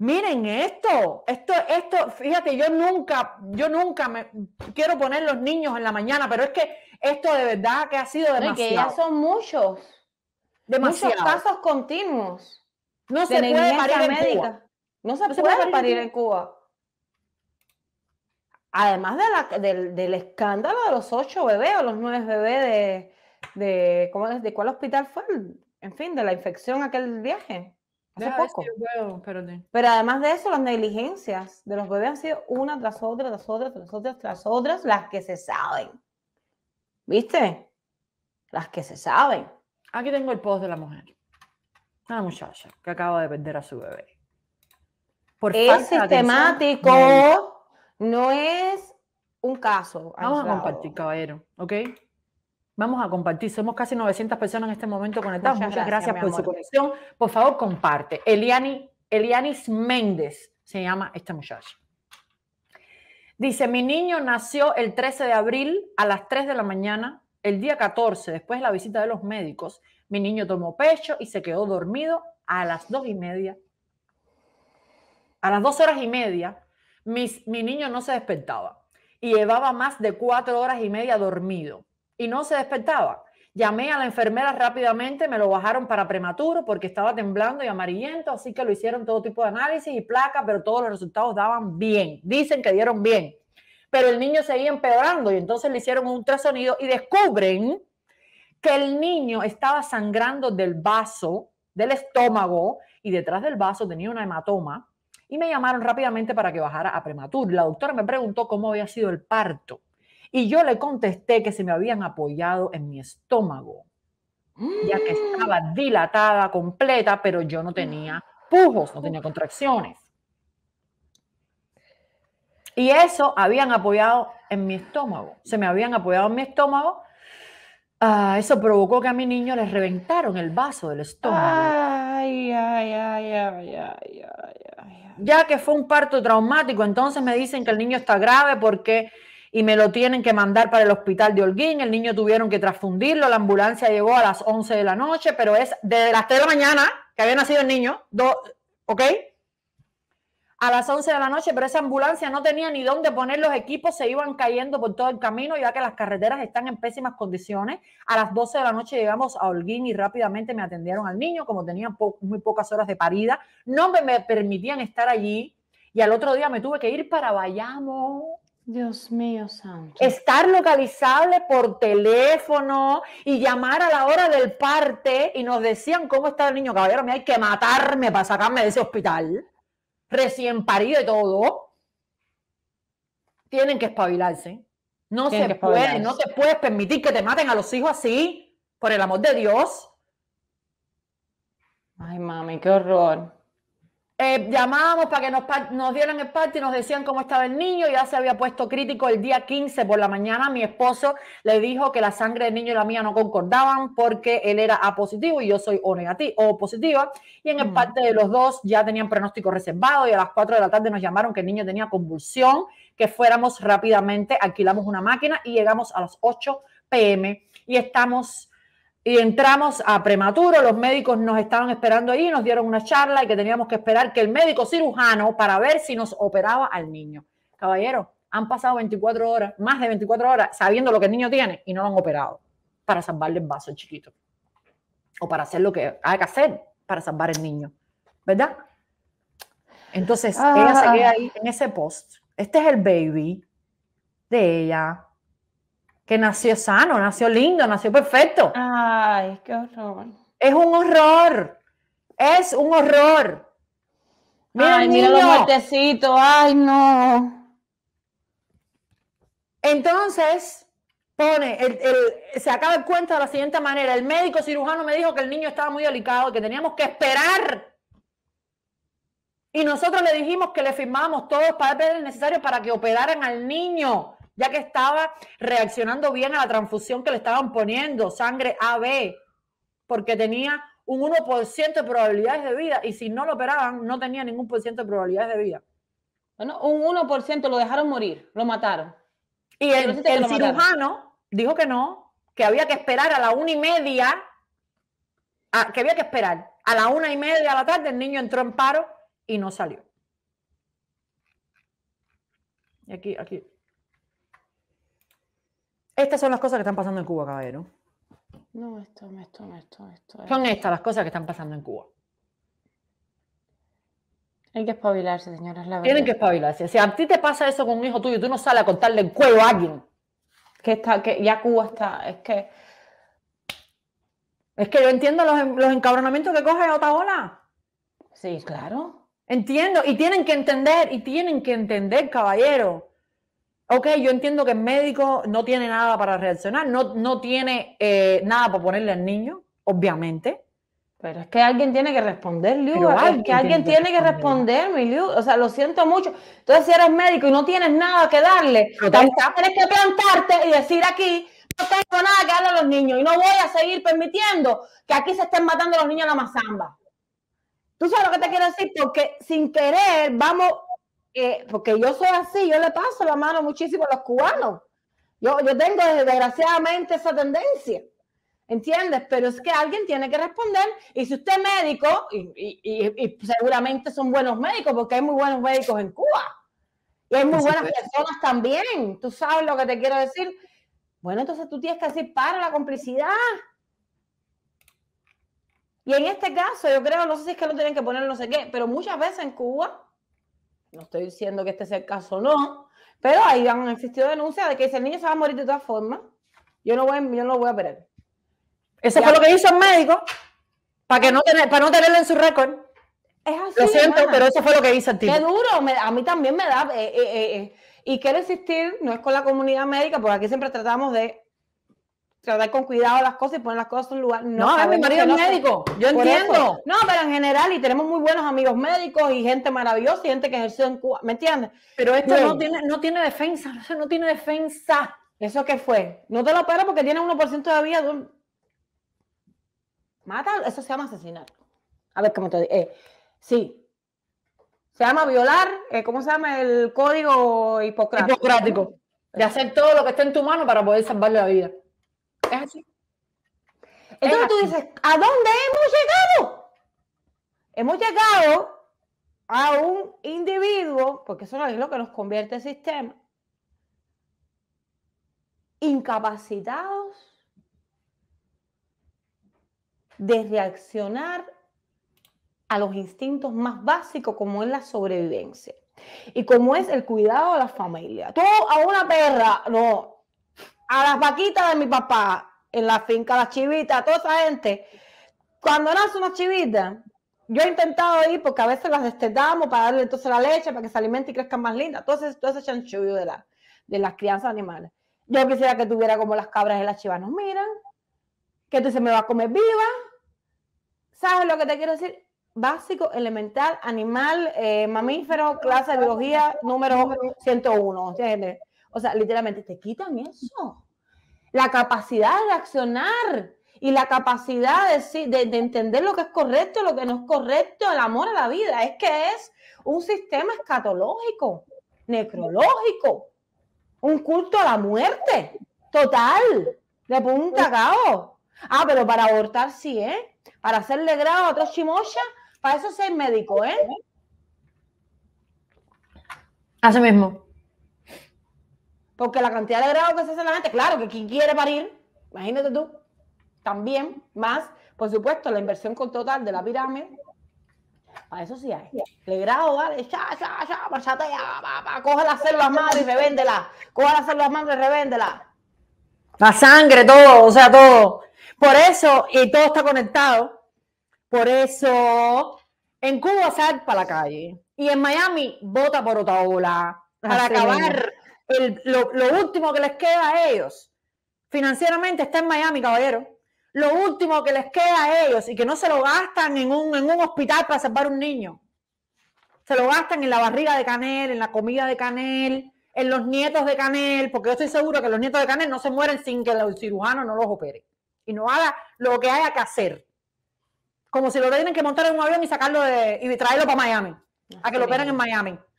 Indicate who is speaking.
Speaker 1: miren esto, esto, esto, fíjate, yo nunca, yo nunca me quiero poner los niños en la mañana, pero es que esto de verdad que ha sido demasiado. Porque que ya son muchos, Demasiados. muchos casos continuos. No se puede parir médica. en Cuba.
Speaker 2: No se, puede, parir en
Speaker 1: Cuba. Además del, escándalo de los ocho bebés o los nueve bebés de, de, ¿cómo es? ¿de cuál hospital fue? En fin, de la infección aquel viaje pero, además de eso, las negligencias de los bebés han sido una tras otra, tras otra, tras otra, tras otras, las que se saben. ¿Viste? Las que se saben. Aquí tengo el post de la mujer. Una muchacha que acaba de vender a su bebé. es sistemático, no es un caso. Vamos a compartir, caballero, ¿ok? Vamos a compartir. Somos casi 900 personas en este momento conectadas. Muchas, gracias, por su conexión. Por favor, comparte. Eliani, Elianis Méndez se llama esta muchacha. Dice, mi niño nació el 13 de abril a las 3 de la mañana. El día 14, después de la visita de los médicos, mi niño tomó pecho y se quedó dormido a las 2 y media. A las 2 horas y media, mis, mi niño no se despertaba y llevaba más de 4 horas y media dormido y no se despertaba. Llamé a la enfermera rápidamente, me lo bajaron para prematuro porque estaba temblando y amarillento, así que lo hicieron todo tipo de análisis y placa, pero todos los resultados daban bien. Dicen que dieron bien. Pero el niño seguía empeorando y entonces le hicieron un ultrasonido y descubren que el niño estaba sangrando del vaso, del estómago, y detrás del vaso tenía una hematoma. Y me llamaron rápidamente para que bajara a prematuro. La doctora me preguntó cómo había sido el parto. Y yo le contesté que se me habían apoyado en mi estómago, ya que estaba mm. dilatada, completa, pero yo no tenía pujos, no tenía contracciones. Y eso habían apoyado en mi estómago, se me habían apoyado en mi estómago. Ah, eso provocó que a mi niño le reventaron el vaso del estómago. Ya que fue un parto traumático, entonces me dicen que el niño está grave porque y me lo tienen que mandar para el hospital de Holguín. El niño tuvieron que transfundirlo, la ambulancia llegó a las 11 de la noche, pero es desde las 3 de la mañana que había nacido el niño, do, ¿ok? A las 11 de la noche, pero esa ambulancia no tenía ni dónde poner los equipos, se iban cayendo por todo el camino, ya que las carreteras están en pésimas condiciones. A las 12 de la noche llegamos a Holguín y rápidamente me atendieron al niño, como tenía muy pocas horas de parida, no me, me permitían estar allí. Y al otro día me tuve que ir para Bayamo Dios mío santo. Estar localizable por teléfono y llamar a la hora del parte y nos decían cómo está el niño, caballero, me hay que matarme para sacarme de ese hospital. Recién parido y todo. Tienen que espabilarse. No se puede, no permitir que te maten a los hijos así, por el amor de Dios. Ay, mami, qué horror. Eh, llamábamos para que nos, nos dieran el parte y nos decían cómo estaba el niño. Ya se había puesto crítico el día 15 por la mañana. Mi esposo le dijo que la sangre del niño y la mía no concordaban porque él era A positivo y yo soy O negativo o positiva. Y en el mm. parte de los dos ya tenían pronóstico reservado y a las 4 de la tarde nos llamaron que el niño tenía convulsión, que fuéramos rápidamente, alquilamos una máquina y llegamos a las 8 pm y estamos y entramos a prematuro, los médicos nos estaban esperando ahí, nos dieron una charla y que teníamos que esperar que el médico cirujano para ver si nos operaba al niño. Caballero, han pasado 24 horas, más de 24 horas, sabiendo lo que el niño tiene y no lo han operado para salvarle el vaso al chiquito. O para hacer lo que hay que hacer para salvar el niño. ¿Verdad? Entonces, ella ah. se queda ahí en ese post. Este es el baby de ella que nació sano, nació lindo, nació perfecto. Ay, qué horror. Es un horror. Es un horror.
Speaker 2: ay, mira los
Speaker 1: Ay, no. Entonces, pone, se acaba el cuento de la siguiente manera. El médico cirujano me dijo que el niño estaba muy delicado, que teníamos que esperar. Y nosotros le dijimos que le firmamos todos los papeles necesarios para que operaran al niño ya que estaba reaccionando bien a la transfusión que le estaban poniendo, sangre AB, porque tenía un 1% de probabilidades de vida y si no lo operaban no tenía ningún por ciento de probabilidades de vida. Bueno, un 1% lo dejaron morir, lo mataron. Y el, cirujano dijo que no, que había que esperar a la una y media, que había que esperar. A la una y media de la tarde el niño entró en paro y no salió. Y aquí, aquí, estas son las cosas que están pasando en Cuba, caballero. No, esto, esto, esto, esto. Son estas las cosas que están pasando en Cuba. Hay que espabilarse, señoras. Tienen que espabilarse. Si a ti te pasa eso con un hijo tuyo, tú no sales a contarle el cuero a alguien. Que, está, que ya Cuba está. Es que. Es que yo entiendo los, em, los encabronamientos que coge otra ola. Sí, claro. Entiendo. Y tienen que entender, y tienen que entender, caballero, ok, yo entiendo que el médico no tiene nada para reaccionar, no, no tiene eh, nada para ponerle al niño, obviamente. Pero es que alguien tiene que responder, Liu. es que alguien tiene que responder, mi Liu. O sea, lo siento mucho. Entonces, si eres médico y no tienes nada que darle, pues, tienes que plantarte y decir aquí, no tengo nada que darle a los niños y no voy a seguir permitiendo que aquí se estén matando los niños a la mazamba. ¿Tú sabes lo que te quiero decir? Porque sin querer vamos eh, porque yo soy así, yo le paso la mano muchísimo a los cubanos. Yo, tengo desgraciadamente esa tendencia. ¿Entiendes? Pero es que alguien tiene que responder. Y si usted es médico, y, seguramente son buenos médicos, porque hay muy buenos médicos en Cuba. Y hay muy buenas personas también. Tú sabes lo que te quiero decir. Bueno, entonces tú tienes que decir, para la complicidad. Y en este caso, yo creo, no sé si es que lo tienen que poner, no sé qué, pero muchas veces en Cuba no estoy diciendo que este sea el caso o no, pero ahí han existido denuncias de que si el niño se va a morir de todas formas, yo no voy, yo no lo voy a perder. Eso fue lo que hizo el médico para que no tener, para no tenerlo en su récord. Es así, lo siento, pero eso fue lo que hizo el tipo. Qué duro, a mí también me da. Eh, eh, eh, y quiero insistir, no es con la comunidad médica, porque aquí siempre tratamos de tratar con cuidado las cosas y poner las cosas en su lugar. No, a mi marido es médico, yo entiendo. No, pero en general, y tenemos muy buenos amigos médicos y gente maravillosa y gente que ejerció en Cuba, ¿me entiendes? Pero esto no, tiene, no tiene defensa, eso no tiene defensa. ¿Eso qué fue? No te lo paras porque tiene 1% de vida. ¿mata? eso se llama asesinar. A ver, ¿cómo te digo? Eh, sí. Se llama violar, eh, ¿cómo se llama? El código hipocrático. Hipocrático. De hacer todo lo que esté en tu mano para poder salvarle la vida. Entonces tú dices, ¿a dónde hemos llegado? Hemos llegado a un individuo, porque eso es lo que nos convierte el sistema, incapacitados de reaccionar a los instintos más básicos como es la sobrevivencia y como es el cuidado de la familia. Tú a una perra, no, a las vaquitas de mi papá en la finca, las chivitas, toda esa gente. Cuando nace una chivita, yo he intentado ir porque a veces las destetamos para darle entonces la leche, para que se alimente y crezca más linda. Entonces, todo ese chanchullo de, la, de las crianzas animales. Yo quisiera que tuviera como las cabras y las chivas nos miran, que tú este se me va a comer viva. ¿Sabes lo que te quiero decir? Básico, elemental, animal, eh, mamífero, clase de biología número 101. ¿entiendes? O sea, literalmente te quitan eso. La capacidad de accionar y la capacidad de, entender lo que es correcto, lo que no es correcto, el amor a la vida. Es que es un sistema escatológico, necrológico, un culto a la muerte, total, de punta a Ah, pero para abortar sí, ¿eh? Para hacerle grado a otro chimocha, para eso ser médico, ¿eh? Así mismo. Porque la cantidad de grado que se hace la gente, claro que quien quiere parir, imagínate tú, también, más, por supuesto, la inversión total de la pirámide, para eso sí hay. Le grado, vale, ya, ya, ya, marchate coge las células madre y revéndela, coge las células madre y revéndela. La sangre, todo, o sea, todo. Por eso, y todo está conectado, por eso en Cuba sal para la calle y en Miami vota por otra ola ah, para acabar lo, último que les queda a ellos financieramente está en Miami, caballero. Lo último que les queda a ellos y que no se lo gastan en un, en un hospital para salvar un niño. Se lo gastan en la barriga de Canel, en la comida de Canel, en los nietos de Canel, porque yo estoy seguro que los nietos de Canel no se mueren sin que el cirujano no los opere y no haga lo que haya que hacer. Como si lo tienen que montar en un avión y sacarlo de, y traerlo para Miami, a que lo operen en Miami.